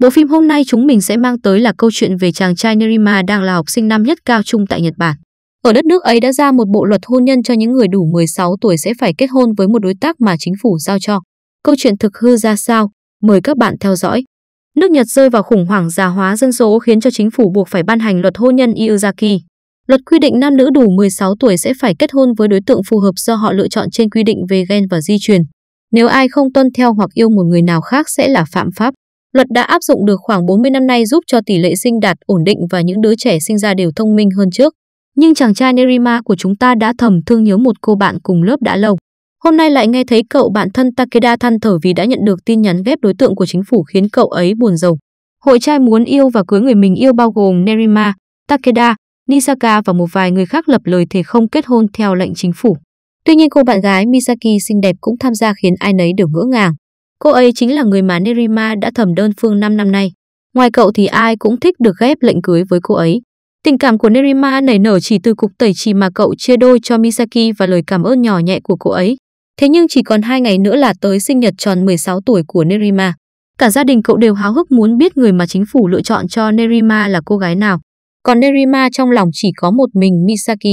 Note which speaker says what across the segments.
Speaker 1: Bộ phim hôm nay chúng mình sẽ mang tới là câu chuyện về chàng trai Nerima đang là học sinh năm nhất cao trung tại Nhật Bản. Ở đất nước ấy đã ra một bộ luật hôn nhân cho những người đủ 16 tuổi sẽ phải kết hôn với một đối tác mà chính phủ giao cho. Câu chuyện thực hư ra sao? Mời các bạn theo dõi. Nước Nhật rơi vào khủng hoảng già hóa dân số khiến cho chính phủ buộc phải ban hành luật hôn nhân Iuzaki. Luật quy định nam nữ đủ 16 tuổi sẽ phải kết hôn với đối tượng phù hợp do họ lựa chọn trên quy định về gen và di truyền. Nếu ai không tuân theo hoặc yêu một người nào khác sẽ là phạm pháp. Luật đã áp dụng được khoảng 40 năm nay giúp cho tỷ lệ sinh đạt ổn định và những đứa trẻ sinh ra đều thông minh hơn trước. Nhưng chàng trai Nerima của chúng ta đã thầm thương nhớ một cô bạn cùng lớp đã lâu. Hôm nay lại nghe thấy cậu bạn thân Takeda than thở vì đã nhận được tin nhắn ghép đối tượng của chính phủ khiến cậu ấy buồn rầu. Hội trai muốn yêu và cưới người mình yêu bao gồm Nerima, Takeda, Nisaka và một vài người khác lập lời thề không kết hôn theo lệnh chính phủ. Tuy nhiên cô bạn gái Misaki xinh đẹp cũng tham gia khiến ai nấy đều ngỡ ngàng. Cô ấy chính là người mà Nerima đã thầm đơn phương 5 năm nay. Ngoài cậu thì ai cũng thích được ghép lệnh cưới với cô ấy. Tình cảm của Nerima nảy nở chỉ từ cục tẩy trì mà cậu chia đôi cho Misaki và lời cảm ơn nhỏ nhẹ của cô ấy. Thế nhưng chỉ còn hai ngày nữa là tới sinh nhật tròn 16 tuổi của Nerima. Cả gia đình cậu đều háo hức muốn biết người mà chính phủ lựa chọn cho Nerima là cô gái nào. Còn Nerima trong lòng chỉ có một mình Misaki.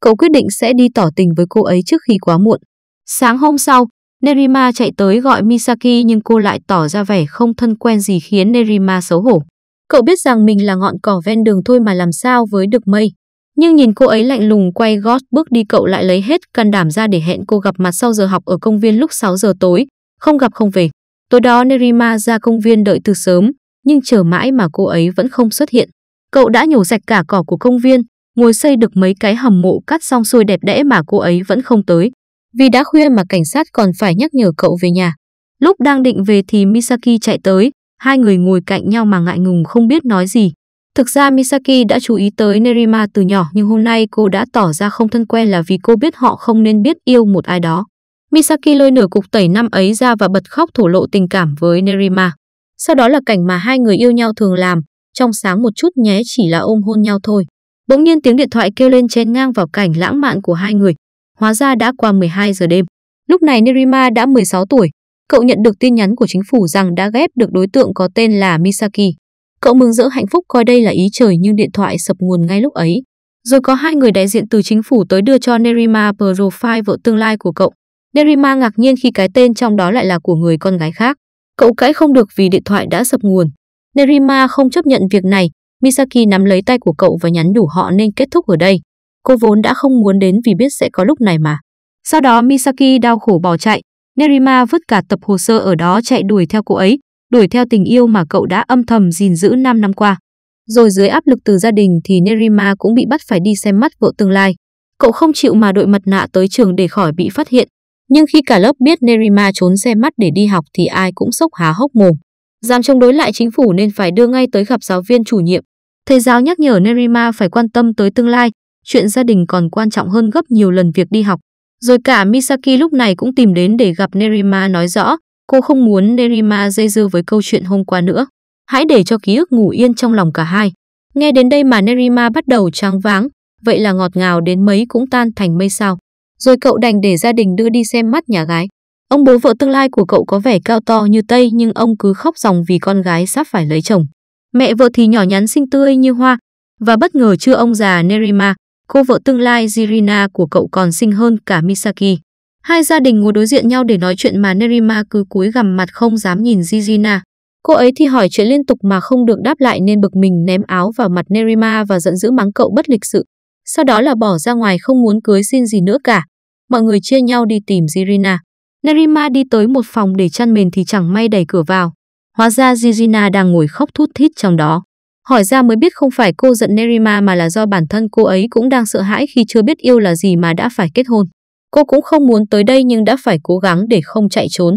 Speaker 1: Cậu quyết định sẽ đi tỏ tình với cô ấy trước khi quá muộn. Sáng hôm sau, Nerima chạy tới gọi Misaki nhưng cô lại tỏ ra vẻ không thân quen gì khiến Nerima xấu hổ. Cậu biết rằng mình là ngọn cỏ ven đường thôi mà làm sao với được mây. Nhưng nhìn cô ấy lạnh lùng quay gót bước đi cậu lại lấy hết can đảm ra để hẹn cô gặp mặt sau giờ học ở công viên lúc 6 giờ tối. Không gặp không về. Tối đó Nerima ra công viên đợi từ sớm, nhưng chờ mãi mà cô ấy vẫn không xuất hiện. Cậu đã nhổ sạch cả cỏ của công viên, ngồi xây được mấy cái hầm mộ cắt xong xuôi đẹp đẽ mà cô ấy vẫn không tới. Vì đã khuya mà cảnh sát còn phải nhắc nhở cậu về nhà. Lúc đang định về thì Misaki chạy tới, hai người ngồi cạnh nhau mà ngại ngùng không biết nói gì. Thực ra Misaki đã chú ý tới Nerima từ nhỏ nhưng hôm nay cô đã tỏ ra không thân quen là vì cô biết họ không nên biết yêu một ai đó. Misaki lôi nửa cục tẩy năm ấy ra và bật khóc thổ lộ tình cảm với Nerima. Sau đó là cảnh mà hai người yêu nhau thường làm, trong sáng một chút nhé chỉ là ôm hôn nhau thôi. Bỗng nhiên tiếng điện thoại kêu lên chen ngang vào cảnh lãng mạn của hai người, hóa ra đã qua 12 giờ đêm. Lúc này Nerima đã 16 tuổi, cậu nhận được tin nhắn của chính phủ rằng đã ghép được đối tượng có tên là Misaki. Cậu mừng rỡ hạnh phúc coi đây là ý trời nhưng điện thoại sập nguồn ngay lúc ấy. Rồi có hai người đại diện từ chính phủ tới đưa cho Nerima profile vợ tương lai của cậu. Nerima ngạc nhiên khi cái tên trong đó lại là của người con gái khác. Cậu cãi không được vì điện thoại đã sập nguồn. Nerima không chấp nhận việc này, Misaki nắm lấy tay của cậu và nhắn đủ họ nên kết thúc ở đây. Cô vốn đã không muốn đến vì biết sẽ có lúc này mà. Sau đó Misaki đau khổ bỏ chạy, Nerima vứt cả tập hồ sơ ở đó chạy đuổi theo cô ấy, đuổi theo tình yêu mà cậu đã âm thầm gìn giữ 5 năm qua. Rồi dưới áp lực từ gia đình thì Nerima cũng bị bắt phải đi xem mắt vợ tương lai. Cậu không chịu mà đội mặt nạ tới trường để khỏi bị phát hiện. Nhưng khi cả lớp biết Nerima trốn xem mắt để đi học thì ai cũng sốc há hốc mồm. giám chống đối lại chính phủ nên phải đưa ngay tới gặp giáo viên chủ nhiệm. Thầy giáo nhắc nhở Nerima phải quan tâm tới tương lai, chuyện gia đình còn quan trọng hơn gấp nhiều lần việc đi học. Rồi cả Misaki lúc này cũng tìm đến để gặp Nerima nói rõ, cô không muốn Nerima dây dưa với câu chuyện hôm qua nữa. Hãy để cho ký ức ngủ yên trong lòng cả hai. Nghe đến đây mà Nerima bắt đầu tráng váng, vậy là ngọt ngào đến mấy cũng tan thành mây sao. Rồi cậu đành để gia đình đưa đi xem mắt nhà gái. Ông bố vợ tương lai của cậu có vẻ cao to như Tây nhưng ông cứ khóc ròng vì con gái sắp phải lấy chồng. Mẹ vợ thì nhỏ nhắn xinh tươi như hoa. Và bất ngờ chưa ông già Nerima, cô vợ tương lai Jirina của cậu còn xinh hơn cả Misaki. Hai gia đình ngồi đối diện nhau để nói chuyện mà Nerima cứ cúi gằm mặt không dám nhìn Jirina. Cô ấy thì hỏi chuyện liên tục mà không được đáp lại nên bực mình ném áo vào mặt Nerima và giận dữ mắng cậu bất lịch sự. Sau đó là bỏ ra ngoài không muốn cưới xin gì nữa cả. Mọi người chia nhau đi tìm Jirina. Nerima đi tới một phòng để chăn mền thì chẳng may đẩy cửa vào. Hóa ra Jirina đang ngồi khóc thút thít trong đó. Hỏi ra mới biết không phải cô giận Nerima mà là do bản thân cô ấy cũng đang sợ hãi khi chưa biết yêu là gì mà đã phải kết hôn. Cô cũng không muốn tới đây nhưng đã phải cố gắng để không chạy trốn.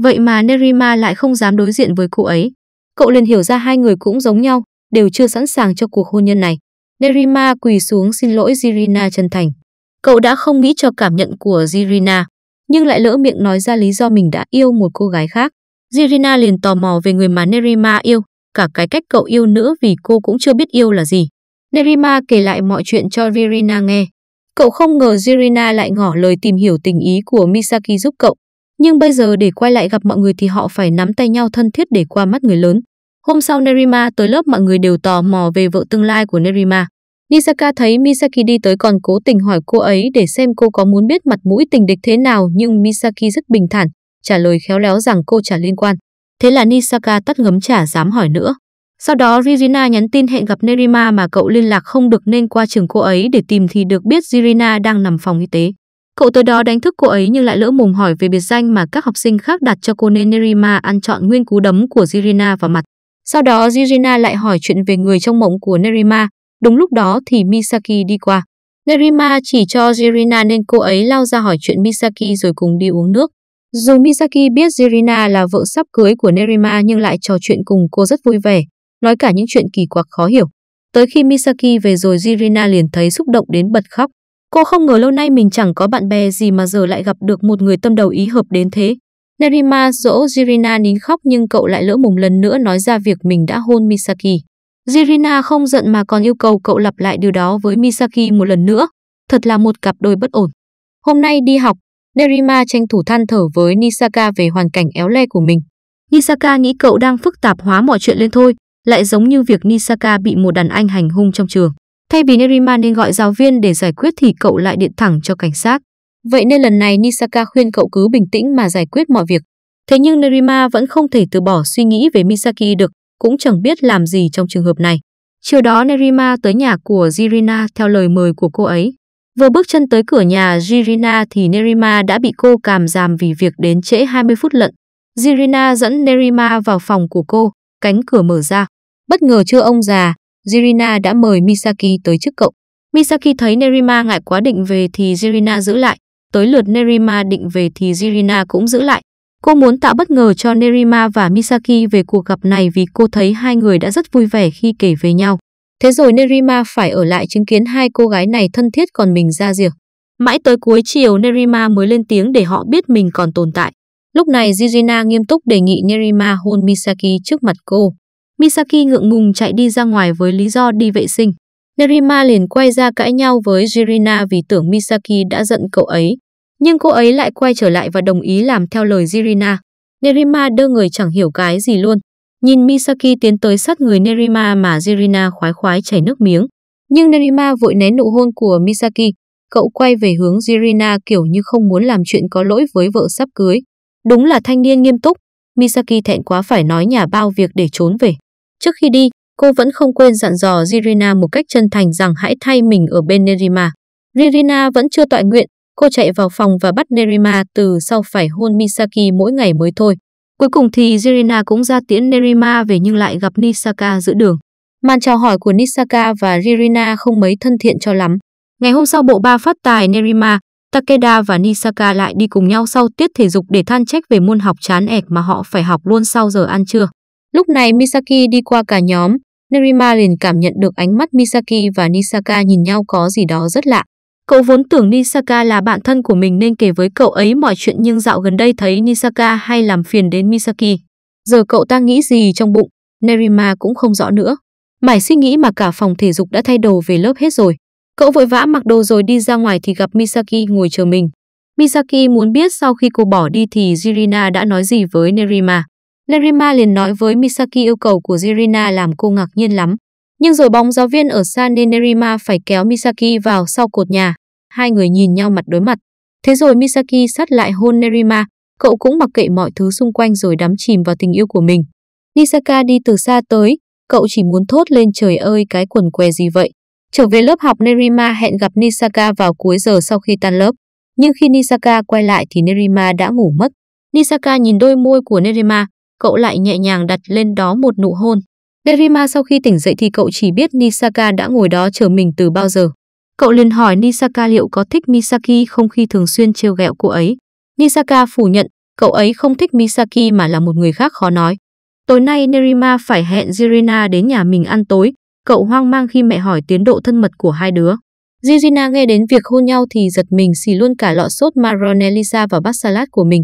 Speaker 1: Vậy mà Nerima lại không dám đối diện với cô ấy. Cậu liền hiểu ra hai người cũng giống nhau, đều chưa sẵn sàng cho cuộc hôn nhân này. Nerima quỳ xuống xin lỗi Jirina chân thành. Cậu đã không nghĩ cho cảm nhận của Jirina, nhưng lại lỡ miệng nói ra lý do mình đã yêu một cô gái khác. Jirina liền tò mò về người mà Nerima yêu, cả cái cách cậu yêu nữa vì cô cũng chưa biết yêu là gì. Nerima kể lại mọi chuyện cho Virina nghe. Cậu không ngờ Virina lại ngỏ lời tìm hiểu tình ý của Misaki giúp cậu. Nhưng bây giờ để quay lại gặp mọi người thì họ phải nắm tay nhau thân thiết để qua mắt người lớn. Hôm sau Nerima tới lớp mọi người đều tò mò về vợ tương lai của Nerima. Nisaka thấy Misaki đi tới còn cố tình hỏi cô ấy để xem cô có muốn biết mặt mũi tình địch thế nào nhưng Misaki rất bình thản, trả lời khéo léo rằng cô chả liên quan. Thế là Nisaka tắt ngấm chả dám hỏi nữa. Sau đó Ririna nhắn tin hẹn gặp Nerima mà cậu liên lạc không được nên qua trường cô ấy để tìm thì được biết Ririna đang nằm phòng y tế. Cậu tới đó đánh thức cô ấy nhưng lại lỡ mồm hỏi về biệt danh mà các học sinh khác đặt cho cô nên Nerima ăn trọn nguyên cú đấm của Ririna vào mặt. Sau đó Ririna lại hỏi chuyện về người trong mộng của Nerima. Đúng lúc đó thì Misaki đi qua. Nerima chỉ cho Ririna nên cô ấy lao ra hỏi chuyện Misaki rồi cùng đi uống nước. Dù Misaki biết Jirina là vợ sắp cưới của Nerima nhưng lại trò chuyện cùng cô rất vui vẻ, nói cả những chuyện kỳ quặc khó hiểu. Tới khi Misaki về rồi Jirina liền thấy xúc động đến bật khóc. Cô không ngờ lâu nay mình chẳng có bạn bè gì mà giờ lại gặp được một người tâm đầu ý hợp đến thế. Nerima dỗ Jirina nín khóc nhưng cậu lại lỡ mồm lần nữa nói ra việc mình đã hôn Misaki. Jirina không giận mà còn yêu cầu cậu lặp lại điều đó với Misaki một lần nữa. Thật là một cặp đôi bất ổn. Hôm nay đi học, Nerima tranh thủ than thở với Nisaka về hoàn cảnh éo le của mình. Nisaka nghĩ cậu đang phức tạp hóa mọi chuyện lên thôi, lại giống như việc Nisaka bị một đàn anh hành hung trong trường. Thay vì Nerima nên gọi giáo viên để giải quyết thì cậu lại điện thẳng cho cảnh sát. Vậy nên lần này Nisaka khuyên cậu cứ bình tĩnh mà giải quyết mọi việc. Thế nhưng Nerima vẫn không thể từ bỏ suy nghĩ về Misaki được, cũng chẳng biết làm gì trong trường hợp này. Chiều đó Nerima tới nhà của Jirina theo lời mời của cô ấy. Vừa bước chân tới cửa nhà Jirina thì Nerima đã bị cô càm giảm vì việc đến trễ 20 phút lận. Jirina dẫn Nerima vào phòng của cô, cánh cửa mở ra. Bất ngờ chưa ông già, Jirina đã mời Misaki tới trước cậu. Misaki thấy Nerima ngại quá định về thì Jirina giữ lại. Tới lượt Nerima định về thì Jirina cũng giữ lại. Cô muốn tạo bất ngờ cho Nerima và Misaki về cuộc gặp này vì cô thấy hai người đã rất vui vẻ khi kể về nhau. Thế rồi Nerima phải ở lại chứng kiến hai cô gái này thân thiết còn mình ra rìa. Mãi tới cuối chiều Nerima mới lên tiếng để họ biết mình còn tồn tại. Lúc này Jirina nghiêm túc đề nghị Nerima hôn Misaki trước mặt cô. Misaki ngượng ngùng chạy đi ra ngoài với lý do đi vệ sinh. Nerima liền quay ra cãi nhau với Jirina vì tưởng Misaki đã giận cậu ấy. Nhưng cô ấy lại quay trở lại và đồng ý làm theo lời Jirina. Nerima đơ người chẳng hiểu cái gì luôn. Nhìn Misaki tiến tới sát người Nerima mà Jirina khoái khoái chảy nước miếng. Nhưng Nerima vội né nụ hôn của Misaki. Cậu quay về hướng Jirina kiểu như không muốn làm chuyện có lỗi với vợ sắp cưới. Đúng là thanh niên nghiêm túc. Misaki thẹn quá phải nói nhà bao việc để trốn về. Trước khi đi, cô vẫn không quên dặn dò Jirina một cách chân thành rằng hãy thay mình ở bên Nerima. Jirina vẫn chưa tọa nguyện, cô chạy vào phòng và bắt Nerima từ sau phải hôn Misaki mỗi ngày mới thôi. Cuối cùng thì Jirina cũng ra tiễn Nerima về nhưng lại gặp Nisaka giữa đường. Màn chào hỏi của Nisaka và Jirina không mấy thân thiện cho lắm. Ngày hôm sau bộ ba phát tài Nerima, Takeda và Nisaka lại đi cùng nhau sau tiết thể dục để than trách về môn học chán ẻc mà họ phải học luôn sau giờ ăn trưa. Lúc này Misaki đi qua cả nhóm, Nerima liền cảm nhận được ánh mắt Misaki và Nisaka nhìn nhau có gì đó rất lạ. Cậu vốn tưởng Nisaka là bạn thân của mình nên kể với cậu ấy mọi chuyện nhưng dạo gần đây thấy Nisaka hay làm phiền đến Misaki. Giờ cậu ta nghĩ gì trong bụng, Nerima cũng không rõ nữa. Mải suy nghĩ mà cả phòng thể dục đã thay đồ về lớp hết rồi. Cậu vội vã mặc đồ rồi đi ra ngoài thì gặp Misaki ngồi chờ mình. Misaki muốn biết sau khi cô bỏ đi thì Jirina đã nói gì với Nerima. Nerima liền nói với Misaki yêu cầu của Jirina làm cô ngạc nhiên lắm. Nhưng rồi bóng giáo viên ở xa nên Nerima phải kéo Misaki vào sau cột nhà. Hai người nhìn nhau mặt đối mặt. Thế rồi Misaki sát lại hôn Nerima, cậu cũng mặc kệ mọi thứ xung quanh rồi đắm chìm vào tình yêu của mình. Nisaka đi từ xa tới, cậu chỉ muốn thốt lên trời ơi cái quần què gì vậy. Trở về lớp học Nerima hẹn gặp Nisaka vào cuối giờ sau khi tan lớp. Nhưng khi Nisaka quay lại thì Nerima đã ngủ mất. Nisaka nhìn đôi môi của Nerima, cậu lại nhẹ nhàng đặt lên đó một nụ hôn. Nerima sau khi tỉnh dậy thì cậu chỉ biết Nisaka đã ngồi đó chờ mình từ bao giờ. Cậu liền hỏi Nisaka liệu có thích Misaki không khi thường xuyên trêu ghẹo cô ấy. Nisaka phủ nhận, cậu ấy không thích Misaki mà là một người khác khó nói. Tối nay Nerima phải hẹn Zirina đến nhà mình ăn tối, cậu hoang mang khi mẹ hỏi tiến độ thân mật của hai đứa. Zirina nghe đến việc hôn nhau thì giật mình xì luôn cả lọ sốt Maronelisa vào bát salad của mình.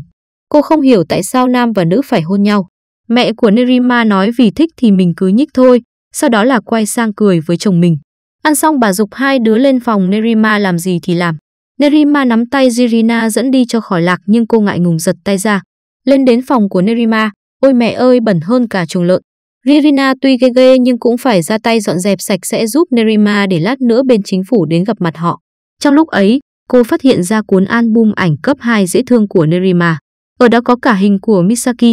Speaker 1: Cô không hiểu tại sao nam và nữ phải hôn nhau. Mẹ của Nerima nói vì thích thì mình cứ nhích thôi, sau đó là quay sang cười với chồng mình. Ăn xong bà dục hai đứa lên phòng Nerima làm gì thì làm. Nerima nắm tay Jirina dẫn đi cho khỏi lạc nhưng cô ngại ngùng giật tay ra. Lên đến phòng của Nerima, ôi mẹ ơi bẩn hơn cả chuồng lợn. Ririna tuy ghê ghê nhưng cũng phải ra tay dọn dẹp sạch sẽ giúp Nerima để lát nữa bên chính phủ đến gặp mặt họ. Trong lúc ấy, cô phát hiện ra cuốn album ảnh cấp 2 dễ thương của Nerima. Ở đó có cả hình của Misaki,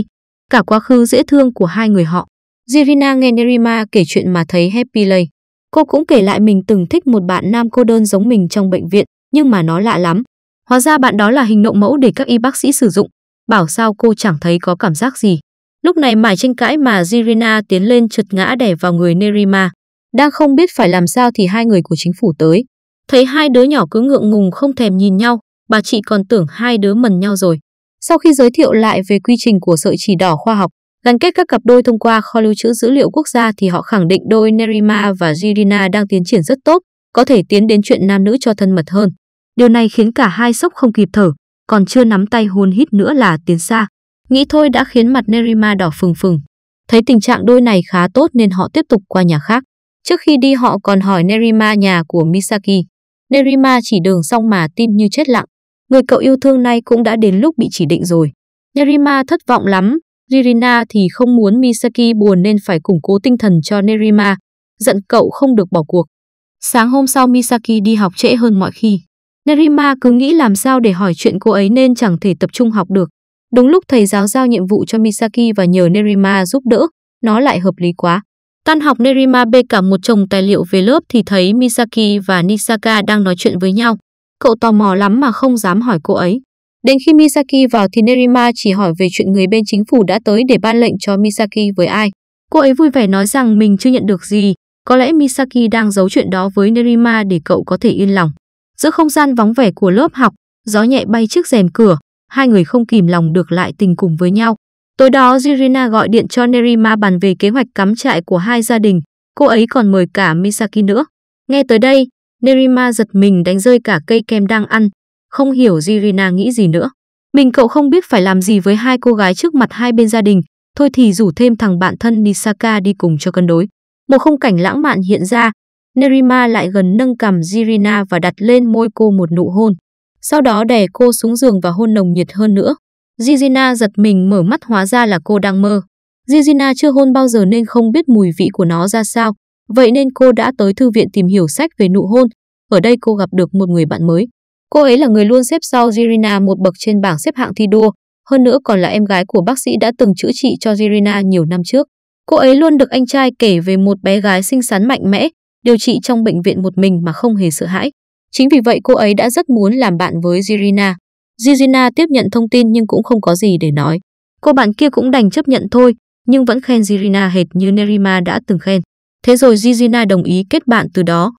Speaker 1: cả quá khứ dễ thương của hai người họ. Jirina nghe Nerima kể chuyện mà thấy happy lây. Cô cũng kể lại mình từng thích một bạn nam cô đơn giống mình trong bệnh viện, nhưng mà nó lạ lắm. Hóa ra bạn đó là hình nộm mẫu để các y bác sĩ sử dụng. Bảo sao cô chẳng thấy có cảm giác gì. Lúc này mải tranh cãi mà Zirina tiến lên trượt ngã đè vào người Nerima. Đang không biết phải làm sao thì hai người của chính phủ tới. Thấy hai đứa nhỏ cứ ngượng ngùng không thèm nhìn nhau, bà chị còn tưởng hai đứa mần nhau rồi. Sau khi giới thiệu lại về quy trình của sợi chỉ đỏ khoa học, Gắn kết các cặp đôi thông qua kho lưu trữ dữ liệu quốc gia thì họ khẳng định đôi Nerima và Jirina đang tiến triển rất tốt, có thể tiến đến chuyện nam nữ cho thân mật hơn. Điều này khiến cả hai sốc không kịp thở, còn chưa nắm tay hôn hít nữa là tiến xa. Nghĩ thôi đã khiến mặt Nerima đỏ phừng phừng. Thấy tình trạng đôi này khá tốt nên họ tiếp tục qua nhà khác. Trước khi đi họ còn hỏi Nerima nhà của Misaki. Nerima chỉ đường xong mà tim như chết lặng. Người cậu yêu thương này cũng đã đến lúc bị chỉ định rồi. Nerima thất vọng lắm, Ririna thì không muốn Misaki buồn nên phải củng cố tinh thần cho Nerima, giận cậu không được bỏ cuộc. Sáng hôm sau Misaki đi học trễ hơn mọi khi. Nerima cứ nghĩ làm sao để hỏi chuyện cô ấy nên chẳng thể tập trung học được. Đúng lúc thầy giáo giao nhiệm vụ cho Misaki và nhờ Nerima giúp đỡ, nó lại hợp lý quá. Tan học Nerima bê cả một chồng tài liệu về lớp thì thấy Misaki và Nisaka đang nói chuyện với nhau. Cậu tò mò lắm mà không dám hỏi cô ấy. Đến khi Misaki vào thì Nerima chỉ hỏi về chuyện người bên chính phủ đã tới để ban lệnh cho Misaki với ai. Cô ấy vui vẻ nói rằng mình chưa nhận được gì, có lẽ Misaki đang giấu chuyện đó với Nerima để cậu có thể yên lòng. Giữa không gian vắng vẻ của lớp học, gió nhẹ bay trước rèm cửa, hai người không kìm lòng được lại tình cùng với nhau. Tối đó Jirina gọi điện cho Nerima bàn về kế hoạch cắm trại của hai gia đình, cô ấy còn mời cả Misaki nữa. Nghe tới đây, Nerima giật mình đánh rơi cả cây kem đang ăn, không hiểu Jirina nghĩ gì nữa. Mình cậu không biết phải làm gì với hai cô gái trước mặt hai bên gia đình, thôi thì rủ thêm thằng bạn thân Nisaka đi cùng cho cân đối. Một khung cảnh lãng mạn hiện ra, Nerima lại gần nâng cầm Jirina và đặt lên môi cô một nụ hôn. Sau đó đè cô xuống giường và hôn nồng nhiệt hơn nữa. Jirina giật mình mở mắt hóa ra là cô đang mơ. Jirina chưa hôn bao giờ nên không biết mùi vị của nó ra sao. Vậy nên cô đã tới thư viện tìm hiểu sách về nụ hôn. Ở đây cô gặp được một người bạn mới. Cô ấy là người luôn xếp sau Zirina một bậc trên bảng xếp hạng thi đua, hơn nữa còn là em gái của bác sĩ đã từng chữa trị cho Zirina nhiều năm trước. Cô ấy luôn được anh trai kể về một bé gái xinh xắn mạnh mẽ, điều trị trong bệnh viện một mình mà không hề sợ hãi. Chính vì vậy cô ấy đã rất muốn làm bạn với Zirina. Zirina tiếp nhận thông tin nhưng cũng không có gì để nói. Cô bạn kia cũng đành chấp nhận thôi, nhưng vẫn khen Zirina hệt như Nerima đã từng khen. Thế rồi Zirina đồng ý kết bạn từ đó,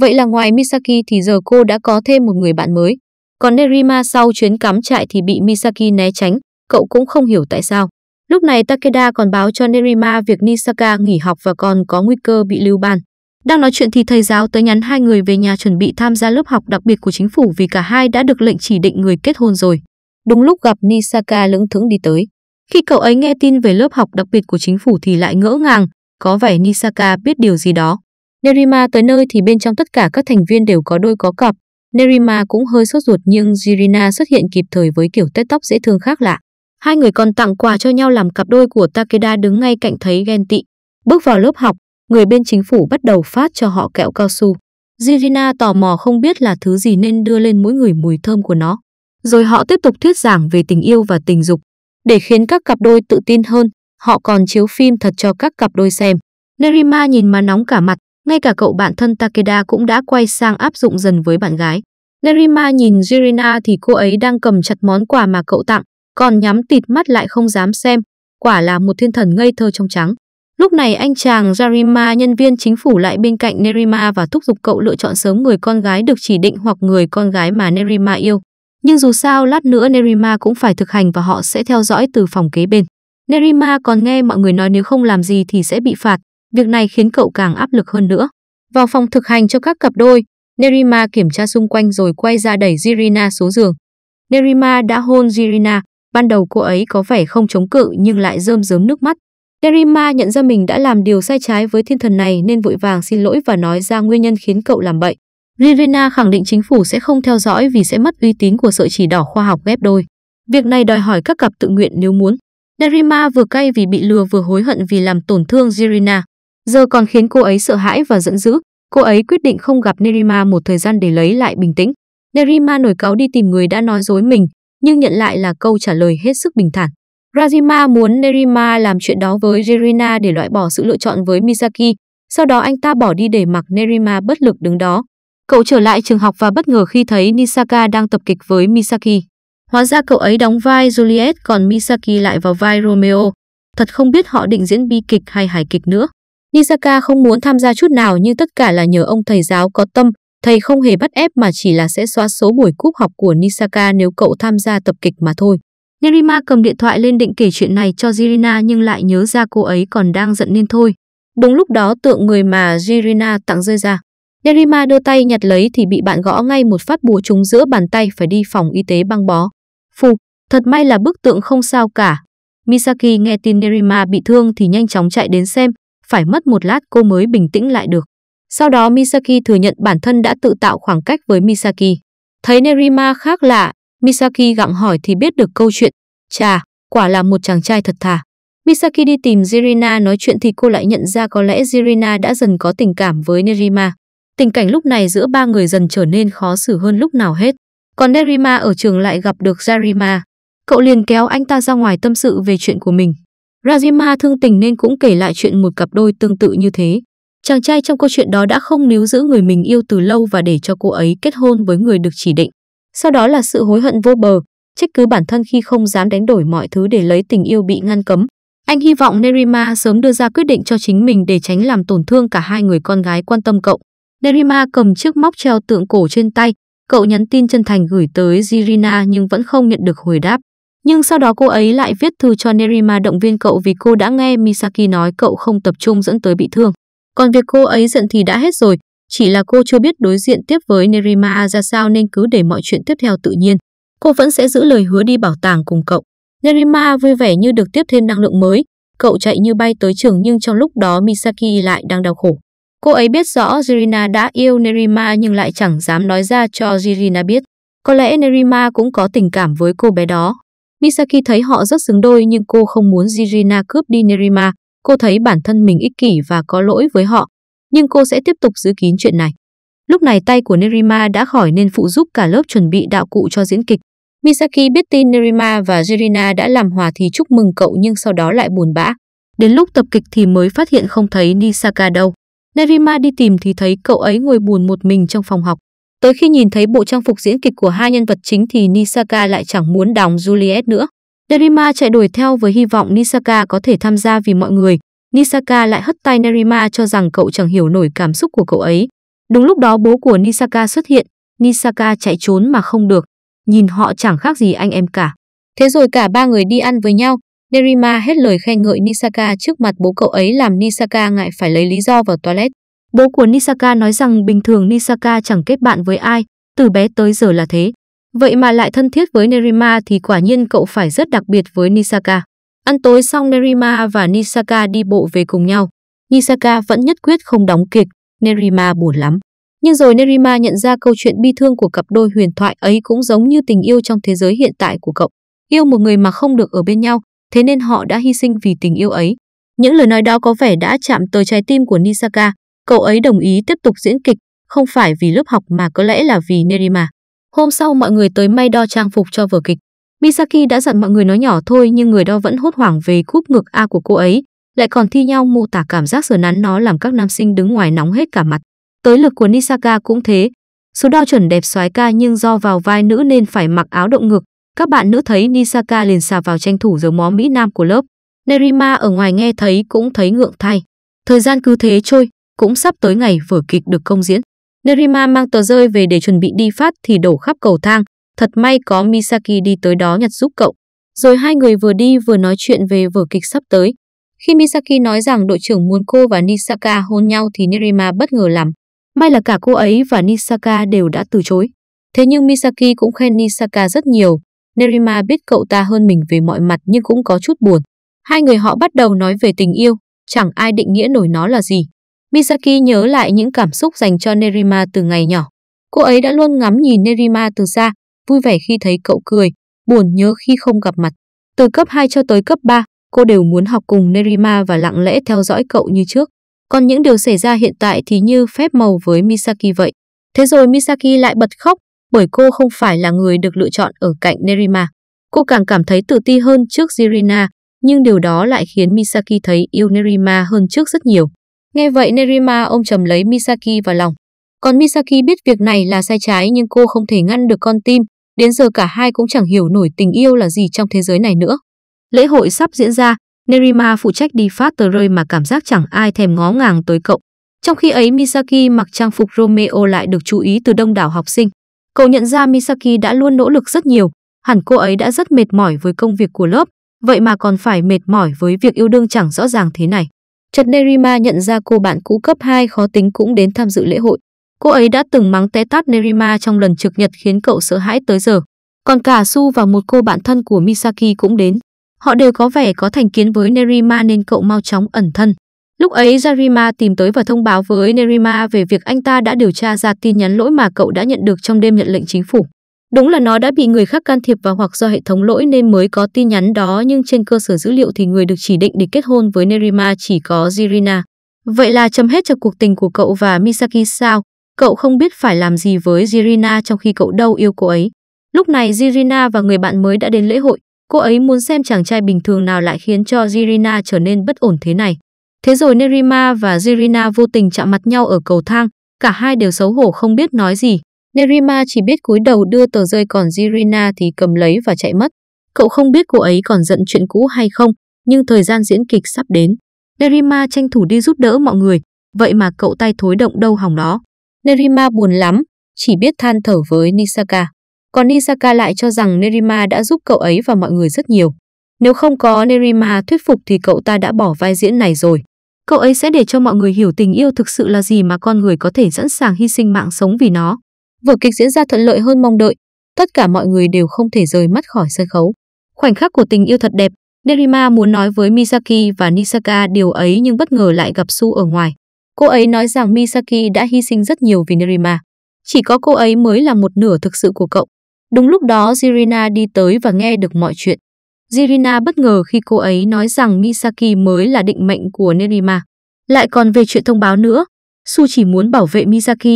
Speaker 1: Vậy là ngoài Misaki thì giờ cô đã có thêm một người bạn mới. Còn Nerima sau chuyến cắm trại thì bị Misaki né tránh, cậu cũng không hiểu tại sao. Lúc này Takeda còn báo cho Nerima việc Nisaka nghỉ học và còn có nguy cơ bị lưu ban. Đang nói chuyện thì thầy giáo tới nhắn hai người về nhà chuẩn bị tham gia lớp học đặc biệt của chính phủ vì cả hai đã được lệnh chỉ định người kết hôn rồi. Đúng lúc gặp Nisaka lững thững đi tới. Khi cậu ấy nghe tin về lớp học đặc biệt của chính phủ thì lại ngỡ ngàng, có vẻ Nisaka biết điều gì đó. Nerima tới nơi thì bên trong tất cả các thành viên đều có đôi có cặp. Nerima cũng hơi sốt ruột nhưng Jirina xuất hiện kịp thời với kiểu tết tóc dễ thương khác lạ. Hai người còn tặng quà cho nhau làm cặp đôi của Takeda đứng ngay cạnh thấy ghen tị. Bước vào lớp học, người bên chính phủ bắt đầu phát cho họ kẹo cao su. Jirina tò mò không biết là thứ gì nên đưa lên mỗi người mùi thơm của nó. Rồi họ tiếp tục thuyết giảng về tình yêu và tình dục. Để khiến các cặp đôi tự tin hơn, họ còn chiếu phim thật cho các cặp đôi xem. Nerima nhìn mà nóng cả mặt, ngay cả cậu bạn thân Takeda cũng đã quay sang áp dụng dần với bạn gái. Nerima nhìn Jirina thì cô ấy đang cầm chặt món quà mà cậu tặng, còn nhắm tịt mắt lại không dám xem. Quả là một thiên thần ngây thơ trong trắng. Lúc này anh chàng Jarima nhân viên chính phủ lại bên cạnh Nerima và thúc giục cậu lựa chọn sớm người con gái được chỉ định hoặc người con gái mà Nerima yêu. Nhưng dù sao lát nữa Nerima cũng phải thực hành và họ sẽ theo dõi từ phòng kế bên. Nerima còn nghe mọi người nói nếu không làm gì thì sẽ bị phạt, Việc này khiến cậu càng áp lực hơn nữa. Vào phòng thực hành cho các cặp đôi, Nerima kiểm tra xung quanh rồi quay ra đẩy Jirina xuống giường. Nerima đã hôn Jirina, ban đầu cô ấy có vẻ không chống cự nhưng lại rơm rớm nước mắt. Nerima nhận ra mình đã làm điều sai trái với thiên thần này nên vội vàng xin lỗi và nói ra nguyên nhân khiến cậu làm bậy. Jirina khẳng định chính phủ sẽ không theo dõi vì sẽ mất uy tín của sợi chỉ đỏ khoa học ghép đôi. Việc này đòi hỏi các cặp tự nguyện nếu muốn. Nerima vừa cay vì bị lừa vừa hối hận vì làm tổn thương Jirina giờ còn khiến cô ấy sợ hãi và giận dữ. Cô ấy quyết định không gặp Nerima một thời gian để lấy lại bình tĩnh. Nerima nổi cáo đi tìm người đã nói dối mình, nhưng nhận lại là câu trả lời hết sức bình thản. Rajima muốn Nerima làm chuyện đó với Jerina để loại bỏ sự lựa chọn với Misaki, sau đó anh ta bỏ đi để mặc Nerima bất lực đứng đó. Cậu trở lại trường học và bất ngờ khi thấy Nisaka đang tập kịch với Misaki. Hóa ra cậu ấy đóng vai Juliet còn Misaki lại vào vai Romeo. Thật không biết họ định diễn bi kịch hay hài kịch nữa. Nisaka không muốn tham gia chút nào nhưng tất cả là nhờ ông thầy giáo có tâm, thầy không hề bắt ép mà chỉ là sẽ xóa số buổi cúp học của Nisaka nếu cậu tham gia tập kịch mà thôi. Nerima cầm điện thoại lên định kể chuyện này cho Jirina nhưng lại nhớ ra cô ấy còn đang giận nên thôi. Đúng lúc đó tượng người mà Jirina tặng rơi ra. Nerima đưa tay nhặt lấy thì bị bạn gõ ngay một phát búa trúng giữa bàn tay phải đi phòng y tế băng bó. Phù, thật may là bức tượng không sao cả. Misaki nghe tin Nerima bị thương thì nhanh chóng chạy đến xem, phải mất một lát cô mới bình tĩnh lại được. Sau đó Misaki thừa nhận bản thân đã tự tạo khoảng cách với Misaki. Thấy Nerima khác lạ, Misaki gặng hỏi thì biết được câu chuyện. Chà, quả là một chàng trai thật thà. Misaki đi tìm Zirina nói chuyện thì cô lại nhận ra có lẽ Zirina đã dần có tình cảm với Nerima. Tình cảnh lúc này giữa ba người dần trở nên khó xử hơn lúc nào hết. Còn Nerima ở trường lại gặp được Jarima. Cậu liền kéo anh ta ra ngoài tâm sự về chuyện của mình. Rajima thương tình nên cũng kể lại chuyện một cặp đôi tương tự như thế. Chàng trai trong câu chuyện đó đã không níu giữ người mình yêu từ lâu và để cho cô ấy kết hôn với người được chỉ định. Sau đó là sự hối hận vô bờ, trách cứ bản thân khi không dám đánh đổi mọi thứ để lấy tình yêu bị ngăn cấm. Anh hy vọng Nerima sớm đưa ra quyết định cho chính mình để tránh làm tổn thương cả hai người con gái quan tâm cậu. Nerima cầm chiếc móc treo tượng cổ trên tay, cậu nhắn tin chân thành gửi tới Jirina nhưng vẫn không nhận được hồi đáp. Nhưng sau đó cô ấy lại viết thư cho Nerima động viên cậu vì cô đã nghe Misaki nói cậu không tập trung dẫn tới bị thương. Còn việc cô ấy giận thì đã hết rồi, chỉ là cô chưa biết đối diện tiếp với Nerima à ra sao nên cứ để mọi chuyện tiếp theo tự nhiên. Cô vẫn sẽ giữ lời hứa đi bảo tàng cùng cậu. Nerima à vui vẻ như được tiếp thêm năng lượng mới. Cậu chạy như bay tới trường nhưng trong lúc đó Misaki lại đang đau khổ. Cô ấy biết rõ Jirina đã yêu Nerima nhưng lại chẳng dám nói ra cho Jirina biết. Có lẽ Nerima cũng có tình cảm với cô bé đó. Misaki thấy họ rất xứng đôi nhưng cô không muốn Jirina cướp đi Nerima. Cô thấy bản thân mình ích kỷ và có lỗi với họ, nhưng cô sẽ tiếp tục giữ kín chuyện này. Lúc này tay của Nerima đã khỏi nên phụ giúp cả lớp chuẩn bị đạo cụ cho diễn kịch. Misaki biết tin Nerima và Jirina đã làm hòa thì chúc mừng cậu nhưng sau đó lại buồn bã. Đến lúc tập kịch thì mới phát hiện không thấy Nisaka đâu. Nerima đi tìm thì thấy cậu ấy ngồi buồn một mình trong phòng học. Tới khi nhìn thấy bộ trang phục diễn kịch của hai nhân vật chính thì Nisaka lại chẳng muốn đóng Juliet nữa. Nerima chạy đuổi theo với hy vọng Nisaka có thể tham gia vì mọi người. Nisaka lại hất tay Nerima cho rằng cậu chẳng hiểu nổi cảm xúc của cậu ấy. Đúng lúc đó bố của Nisaka xuất hiện, Nisaka chạy trốn mà không được. Nhìn họ chẳng khác gì anh em cả. Thế rồi cả ba người đi ăn với nhau. Nerima hết lời khen ngợi Nisaka trước mặt bố cậu ấy làm Nisaka ngại phải lấy lý do vào toilet. Bố của Nisaka nói rằng bình thường Nisaka chẳng kết bạn với ai, từ bé tới giờ là thế. Vậy mà lại thân thiết với Nerima thì quả nhiên cậu phải rất đặc biệt với Nisaka. Ăn tối xong Nerima và Nisaka đi bộ về cùng nhau. Nisaka vẫn nhất quyết không đóng kịch, Nerima buồn lắm. Nhưng rồi Nerima nhận ra câu chuyện bi thương của cặp đôi huyền thoại ấy cũng giống như tình yêu trong thế giới hiện tại của cậu. Yêu một người mà không được ở bên nhau, thế nên họ đã hy sinh vì tình yêu ấy. Những lời nói đó có vẻ đã chạm tới trái tim của Nisaka, Cậu ấy đồng ý tiếp tục diễn kịch, không phải vì lớp học mà có lẽ là vì Nerima. Hôm sau mọi người tới may đo trang phục cho vở kịch. Misaki đã dặn mọi người nói nhỏ thôi nhưng người đo vẫn hốt hoảng về cúp ngực A của cô ấy, lại còn thi nhau mô tả cảm giác sờ nắn nó làm các nam sinh đứng ngoài nóng hết cả mặt. Tới lực của Nisaka cũng thế. Số đo chuẩn đẹp soái ca nhưng do vào vai nữ nên phải mặc áo động ngực. Các bạn nữ thấy Nisaka liền xà vào tranh thủ dấu mó Mỹ Nam của lớp. Nerima ở ngoài nghe thấy cũng thấy ngượng thay. Thời gian cứ thế trôi, cũng sắp tới ngày vở kịch được công diễn. Nerima mang tờ rơi về để chuẩn bị đi phát thì đổ khắp cầu thang. Thật may có Misaki đi tới đó nhặt giúp cậu. Rồi hai người vừa đi vừa nói chuyện về vở kịch sắp tới. Khi Misaki nói rằng đội trưởng muốn cô và Nisaka hôn nhau thì Nerima bất ngờ lắm. May là cả cô ấy và Nisaka đều đã từ chối. Thế nhưng Misaki cũng khen Nisaka rất nhiều. Nerima biết cậu ta hơn mình về mọi mặt nhưng cũng có chút buồn. Hai người họ bắt đầu nói về tình yêu, chẳng ai định nghĩa nổi nó là gì. Misaki nhớ lại những cảm xúc dành cho Nerima từ ngày nhỏ. Cô ấy đã luôn ngắm nhìn Nerima từ xa, vui vẻ khi thấy cậu cười, buồn nhớ khi không gặp mặt. Từ cấp 2 cho tới cấp 3, cô đều muốn học cùng Nerima và lặng lẽ theo dõi cậu như trước. Còn những điều xảy ra hiện tại thì như phép màu với Misaki vậy. Thế rồi Misaki lại bật khóc bởi cô không phải là người được lựa chọn ở cạnh Nerima. Cô càng cảm thấy tự ti hơn trước Zirina, nhưng điều đó lại khiến Misaki thấy yêu Nerima hơn trước rất nhiều. Nghe vậy Nerima ôm chầm lấy Misaki vào lòng. Còn Misaki biết việc này là sai trái nhưng cô không thể ngăn được con tim, đến giờ cả hai cũng chẳng hiểu nổi tình yêu là gì trong thế giới này nữa. Lễ hội sắp diễn ra, Nerima phụ trách đi phát tờ rơi mà cảm giác chẳng ai thèm ngó ngàng tới cậu. Trong khi ấy Misaki mặc trang phục Romeo lại được chú ý từ đông đảo học sinh. Cậu nhận ra Misaki đã luôn nỗ lực rất nhiều, hẳn cô ấy đã rất mệt mỏi với công việc của lớp, vậy mà còn phải mệt mỏi với việc yêu đương chẳng rõ ràng thế này. Chật Nerima nhận ra cô bạn cũ cấp 2 khó tính cũng đến tham dự lễ hội. Cô ấy đã từng mắng té tát Nerima trong lần trực nhật khiến cậu sợ hãi tới giờ. Còn cả Su và một cô bạn thân của Misaki cũng đến. Họ đều có vẻ có thành kiến với Nerima nên cậu mau chóng ẩn thân. Lúc ấy Jarima tìm tới và thông báo với Nerima về việc anh ta đã điều tra ra tin nhắn lỗi mà cậu đã nhận được trong đêm nhận lệnh chính phủ. Đúng là nó đã bị người khác can thiệp vào hoặc do hệ thống lỗi nên mới có tin nhắn đó nhưng trên cơ sở dữ liệu thì người được chỉ định để kết hôn với Nerima chỉ có Jirina. Vậy là chấm hết cho cuộc tình của cậu và Misaki sao? Cậu không biết phải làm gì với Jirina trong khi cậu đâu yêu cô ấy. Lúc này Jirina và người bạn mới đã đến lễ hội. Cô ấy muốn xem chàng trai bình thường nào lại khiến cho Jirina trở nên bất ổn thế này. Thế rồi Nerima và Jirina vô tình chạm mặt nhau ở cầu thang. Cả hai đều xấu hổ không biết nói gì. Nerima chỉ biết cúi đầu đưa tờ rơi còn Zirina thì cầm lấy và chạy mất. Cậu không biết cô ấy còn giận chuyện cũ hay không, nhưng thời gian diễn kịch sắp đến. Nerima tranh thủ đi giúp đỡ mọi người, vậy mà cậu tay thối động đâu hỏng đó. Nerima buồn lắm, chỉ biết than thở với Nisaka. Còn Nisaka lại cho rằng Nerima đã giúp cậu ấy và mọi người rất nhiều. Nếu không có Nerima thuyết phục thì cậu ta đã bỏ vai diễn này rồi. Cậu ấy sẽ để cho mọi người hiểu tình yêu thực sự là gì mà con người có thể sẵn sàng hy sinh mạng sống vì nó. Vở kịch diễn ra thuận lợi hơn mong đợi, tất cả mọi người đều không thể rời mắt khỏi sân khấu. Khoảnh khắc của tình yêu thật đẹp, Nerima muốn nói với Misaki và Nisaka điều ấy nhưng bất ngờ lại gặp Su ở ngoài. Cô ấy nói rằng Misaki đã hy sinh rất nhiều vì Nerima. Chỉ có cô ấy mới là một nửa thực sự của cậu. Đúng lúc đó Jirina đi tới và nghe được mọi chuyện. Jirina bất ngờ khi cô ấy nói rằng Misaki mới là định mệnh của Nerima. Lại còn về chuyện thông báo nữa, Su chỉ muốn bảo vệ Misaki,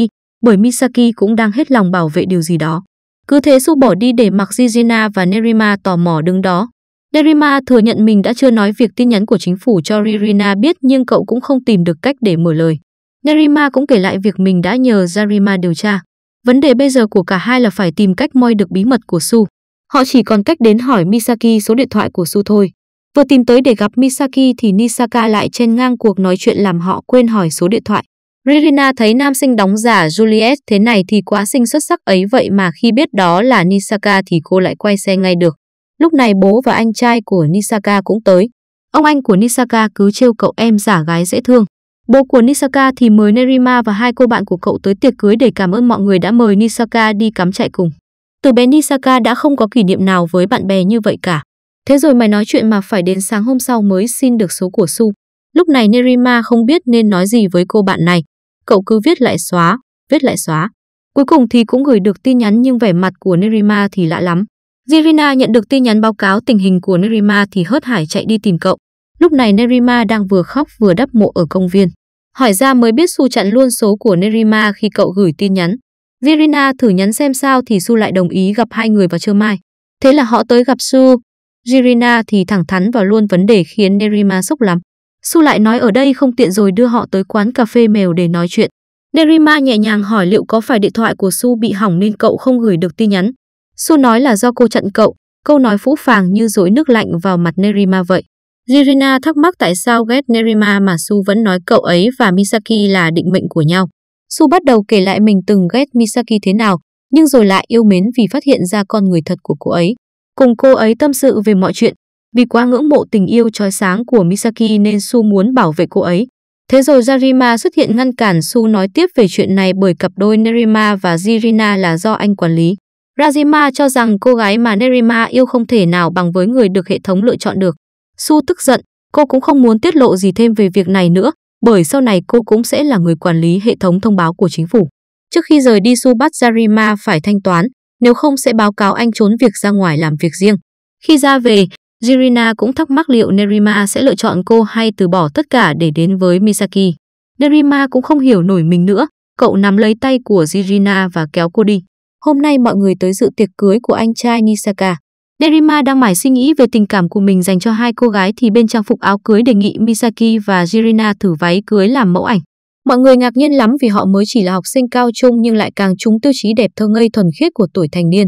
Speaker 1: bởi Misaki cũng đang hết lòng bảo vệ điều gì đó. Cứ thế Su bỏ đi để mặc Jijina và Nerima tò mò đứng đó. Nerima thừa nhận mình đã chưa nói việc tin nhắn của chính phủ cho Ririna biết nhưng cậu cũng không tìm được cách để mở lời. Nerima cũng kể lại việc mình đã nhờ Zarima điều tra. Vấn đề bây giờ của cả hai là phải tìm cách moi được bí mật của Su. Họ chỉ còn cách đến hỏi Misaki số điện thoại của Su thôi. Vừa tìm tới để gặp Misaki thì Nisaka lại chen ngang cuộc nói chuyện làm họ quên hỏi số điện thoại. Regina thấy nam sinh đóng giả Juliet thế này thì quá xinh xuất sắc ấy vậy mà khi biết đó là Nisaka thì cô lại quay xe ngay được. Lúc này bố và anh trai của Nisaka cũng tới. Ông anh của Nisaka cứ trêu cậu em giả gái dễ thương. Bố của Nisaka thì mời Nerima và hai cô bạn của cậu tới tiệc cưới để cảm ơn mọi người đã mời Nisaka đi cắm trại cùng. Từ bé Nisaka đã không có kỷ niệm nào với bạn bè như vậy cả. Thế rồi mày nói chuyện mà phải đến sáng hôm sau mới xin được số của Su. Lúc này Nerima không biết nên nói gì với cô bạn này cậu cứ viết lại xóa, viết lại xóa. Cuối cùng thì cũng gửi được tin nhắn nhưng vẻ mặt của Nerima thì lạ lắm. Jirina nhận được tin nhắn báo cáo tình hình của Nerima thì hớt hải chạy đi tìm cậu. Lúc này Nerima đang vừa khóc vừa đắp mộ ở công viên. Hỏi ra mới biết Su chặn luôn số của Nerima khi cậu gửi tin nhắn. Jirina thử nhắn xem sao thì Su lại đồng ý gặp hai người vào trưa mai. Thế là họ tới gặp Su. Jirina thì thẳng thắn vào luôn vấn đề khiến Nerima sốc lắm. Su lại nói ở đây không tiện rồi đưa họ tới quán cà phê mèo để nói chuyện. Nerima nhẹ nhàng hỏi liệu có phải điện thoại của Su bị hỏng nên cậu không gửi được tin nhắn. Su nói là do cô chặn cậu, câu nói phũ phàng như dối nước lạnh vào mặt Nerima vậy. Jirina thắc mắc tại sao ghét Nerima mà Su vẫn nói cậu ấy và Misaki là định mệnh của nhau. Su bắt đầu kể lại mình từng ghét Misaki thế nào, nhưng rồi lại yêu mến vì phát hiện ra con người thật của cô ấy. Cùng cô ấy tâm sự về mọi chuyện, vì quá ngưỡng mộ tình yêu trói sáng của Misaki nên Su muốn bảo vệ cô ấy. Thế rồi Jarima xuất hiện ngăn cản Su nói tiếp về chuyện này bởi cặp đôi Nerima và Jirina là do anh quản lý. Rajima cho rằng cô gái mà Nerima yêu không thể nào bằng với người được hệ thống lựa chọn được. Su tức giận, cô cũng không muốn tiết lộ gì thêm về việc này nữa, bởi sau này cô cũng sẽ là người quản lý hệ thống thông báo của chính phủ. Trước khi rời đi Su bắt Jarima phải thanh toán, nếu không sẽ báo cáo anh trốn việc ra ngoài làm việc riêng. Khi ra về, Jirina cũng thắc mắc liệu Nerima sẽ lựa chọn cô hay từ bỏ tất cả để đến với Misaki. Nerima cũng không hiểu nổi mình nữa, cậu nắm lấy tay của Jirina và kéo cô đi. Hôm nay mọi người tới dự tiệc cưới của anh trai Nisaka. Nerima đang mải suy nghĩ về tình cảm của mình dành cho hai cô gái thì bên trang phục áo cưới đề nghị Misaki và Jirina thử váy cưới làm mẫu ảnh. Mọi người ngạc nhiên lắm vì họ mới chỉ là học sinh cao trung nhưng lại càng trúng tiêu chí đẹp thơ ngây thuần khiết của tuổi thành niên.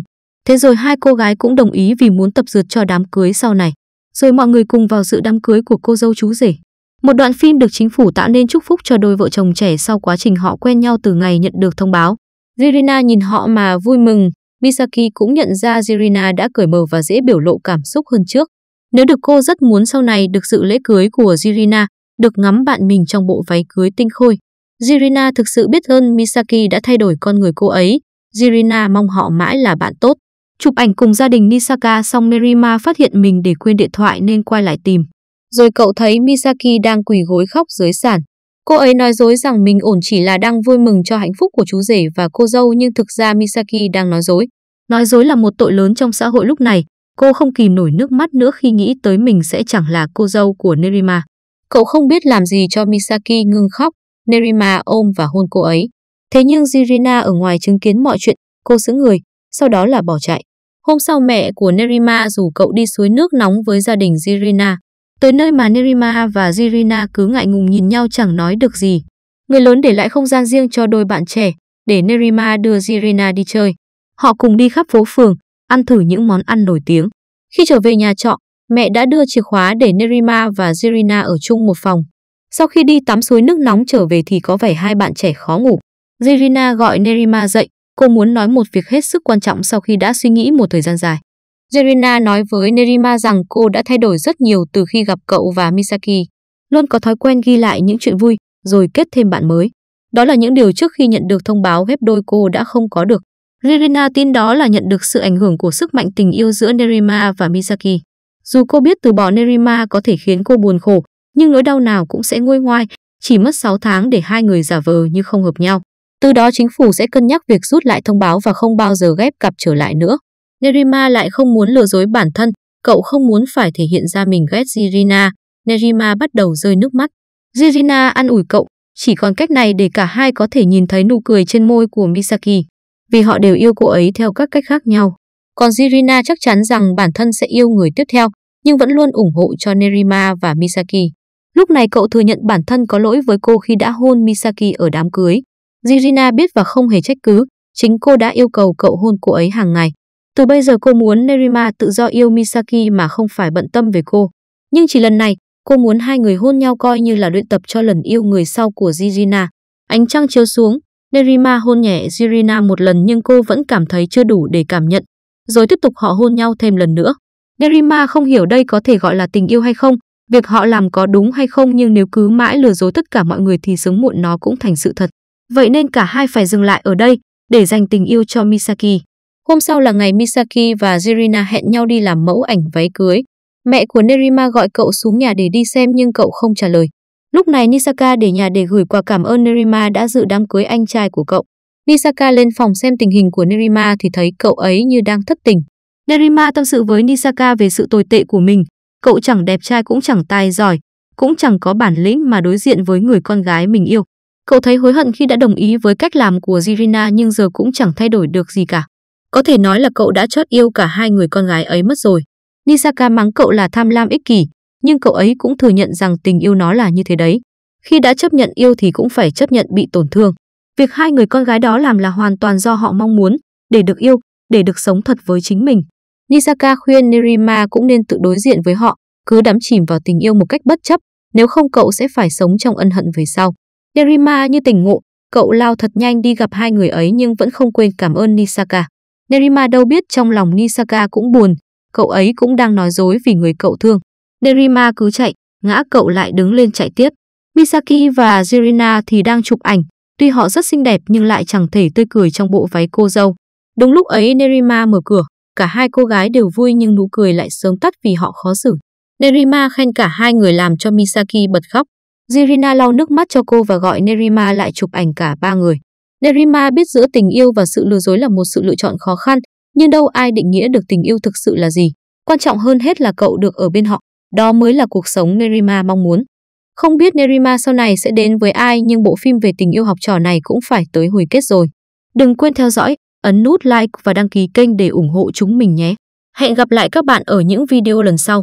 Speaker 1: Thế rồi hai cô gái cũng đồng ý vì muốn tập dượt cho đám cưới sau này. Rồi mọi người cùng vào dự đám cưới của cô dâu chú rể. Một đoạn phim được chính phủ tạo nên chúc phúc cho đôi vợ chồng trẻ sau quá trình họ quen nhau từ ngày nhận được thông báo. Jirina nhìn họ mà vui mừng, Misaki cũng nhận ra Jirina đã cởi mở và dễ biểu lộ cảm xúc hơn trước. Nếu được cô rất muốn sau này được dự lễ cưới của Jirina, được ngắm bạn mình trong bộ váy cưới tinh khôi. Jirina thực sự biết ơn Misaki đã thay đổi con người cô ấy. Jirina mong họ mãi là bạn tốt. Chụp ảnh cùng gia đình Misaka, xong Nerima phát hiện mình để quên điện thoại nên quay lại tìm. Rồi cậu thấy Misaki đang quỳ gối khóc dưới sàn. Cô ấy nói dối rằng mình ổn chỉ là đang vui mừng cho hạnh phúc của chú rể và cô dâu nhưng thực ra Misaki đang nói dối. Nói dối là một tội lớn trong xã hội lúc này. Cô không kìm nổi nước mắt nữa khi nghĩ tới mình sẽ chẳng là cô dâu của Nerima. Cậu không biết làm gì cho Misaki ngưng khóc. Nerima ôm và hôn cô ấy. Thế nhưng Jirina ở ngoài chứng kiến mọi chuyện, cô giữ người, sau đó là bỏ chạy. Hôm sau mẹ của Nerima rủ cậu đi suối nước nóng với gia đình Zirina. Tới nơi mà Nerima và Zirina cứ ngại ngùng nhìn nhau chẳng nói được gì. Người lớn để lại không gian riêng cho đôi bạn trẻ, để Nerima đưa Zirina đi chơi. Họ cùng đi khắp phố phường, ăn thử những món ăn nổi tiếng. Khi trở về nhà trọ, mẹ đã đưa chìa khóa để Nerima và Zirina ở chung một phòng. Sau khi đi tắm suối nước nóng trở về thì có vẻ hai bạn trẻ khó ngủ. Zirina gọi Nerima dậy, Cô muốn nói một việc hết sức quan trọng sau khi đã suy nghĩ một thời gian dài. Jerina nói với Nerima rằng cô đã thay đổi rất nhiều từ khi gặp cậu và Misaki. Luôn có thói quen ghi lại những chuyện vui, rồi kết thêm bạn mới. Đó là những điều trước khi nhận được thông báo ghép đôi cô đã không có được. Nerina tin đó là nhận được sự ảnh hưởng của sức mạnh tình yêu giữa Nerima và Misaki. Dù cô biết từ bỏ Nerima có thể khiến cô buồn khổ, nhưng nỗi đau nào cũng sẽ nguôi ngoai, chỉ mất 6 tháng để hai người giả vờ như không hợp nhau. Từ đó chính phủ sẽ cân nhắc việc rút lại thông báo và không bao giờ ghép cặp trở lại nữa. Nerima lại không muốn lừa dối bản thân, cậu không muốn phải thể hiện ra mình ghét Jirina. Nerima bắt đầu rơi nước mắt. Jirina an ủi cậu, chỉ còn cách này để cả hai có thể nhìn thấy nụ cười trên môi của Misaki, vì họ đều yêu cô ấy theo các cách khác nhau. Còn Jirina chắc chắn rằng bản thân sẽ yêu người tiếp theo, nhưng vẫn luôn ủng hộ cho Nerima và Misaki. Lúc này cậu thừa nhận bản thân có lỗi với cô khi đã hôn Misaki ở đám cưới, Jirina biết và không hề trách cứ, chính cô đã yêu cầu cậu hôn cô ấy hàng ngày. Từ bây giờ cô muốn Nerima tự do yêu Misaki mà không phải bận tâm về cô. Nhưng chỉ lần này, cô muốn hai người hôn nhau coi như là luyện tập cho lần yêu người sau của Jirina. Ánh trăng chiếu xuống, Nerima hôn nhẹ Jirina một lần nhưng cô vẫn cảm thấy chưa đủ để cảm nhận. Rồi tiếp tục họ hôn nhau thêm lần nữa. Nerima không hiểu đây có thể gọi là tình yêu hay không, việc họ làm có đúng hay không nhưng nếu cứ mãi lừa dối tất cả mọi người thì sớm muộn nó cũng thành sự thật. Vậy nên cả hai phải dừng lại ở đây để dành tình yêu cho Misaki. Hôm sau là ngày Misaki và Jirina hẹn nhau đi làm mẫu ảnh váy cưới. Mẹ của Nerima gọi cậu xuống nhà để đi xem nhưng cậu không trả lời. Lúc này Nisaka để nhà để gửi quà cảm ơn Nerima đã dự đám cưới anh trai của cậu. Nisaka lên phòng xem tình hình của Nerima thì thấy cậu ấy như đang thất tình. Nerima tâm sự với Nisaka về sự tồi tệ của mình. Cậu chẳng đẹp trai cũng chẳng tài giỏi, cũng chẳng có bản lĩnh mà đối diện với người con gái mình yêu. Cậu thấy hối hận khi đã đồng ý với cách làm của Jirina nhưng giờ cũng chẳng thay đổi được gì cả. Có thể nói là cậu đã chót yêu cả hai người con gái ấy mất rồi. Nisaka mắng cậu là tham lam ích kỷ, nhưng cậu ấy cũng thừa nhận rằng tình yêu nó là như thế đấy. Khi đã chấp nhận yêu thì cũng phải chấp nhận bị tổn thương. Việc hai người con gái đó làm là hoàn toàn do họ mong muốn, để được yêu, để được sống thật với chính mình. Nisaka khuyên Nerima cũng nên tự đối diện với họ, cứ đắm chìm vào tình yêu một cách bất chấp, nếu không cậu sẽ phải sống trong ân hận về sau. Nerima như tỉnh ngộ, cậu lao thật nhanh đi gặp hai người ấy nhưng vẫn không quên cảm ơn Nisaka. Nerima đâu biết trong lòng Nisaka cũng buồn, cậu ấy cũng đang nói dối vì người cậu thương. Nerima cứ chạy, ngã cậu lại đứng lên chạy tiếp. Misaki và Jirina thì đang chụp ảnh, tuy họ rất xinh đẹp nhưng lại chẳng thể tươi cười trong bộ váy cô dâu. Đúng lúc ấy Nerima mở cửa, cả hai cô gái đều vui nhưng nụ cười lại sớm tắt vì họ khó xử. Nerima khen cả hai người làm cho Misaki bật khóc. Jirina lau nước mắt cho cô và gọi Nerima lại chụp ảnh cả ba người. Nerima biết giữa tình yêu và sự lừa dối là một sự lựa chọn khó khăn, nhưng đâu ai định nghĩa được tình yêu thực sự là gì. Quan trọng hơn hết là cậu được ở bên họ, đó mới là cuộc sống Nerima mong muốn. Không biết Nerima sau này sẽ đến với ai nhưng bộ phim về tình yêu học trò này cũng phải tới hồi kết rồi. Đừng quên theo dõi, ấn nút like và đăng ký kênh để ủng hộ chúng mình nhé. Hẹn gặp lại các bạn ở những video lần sau.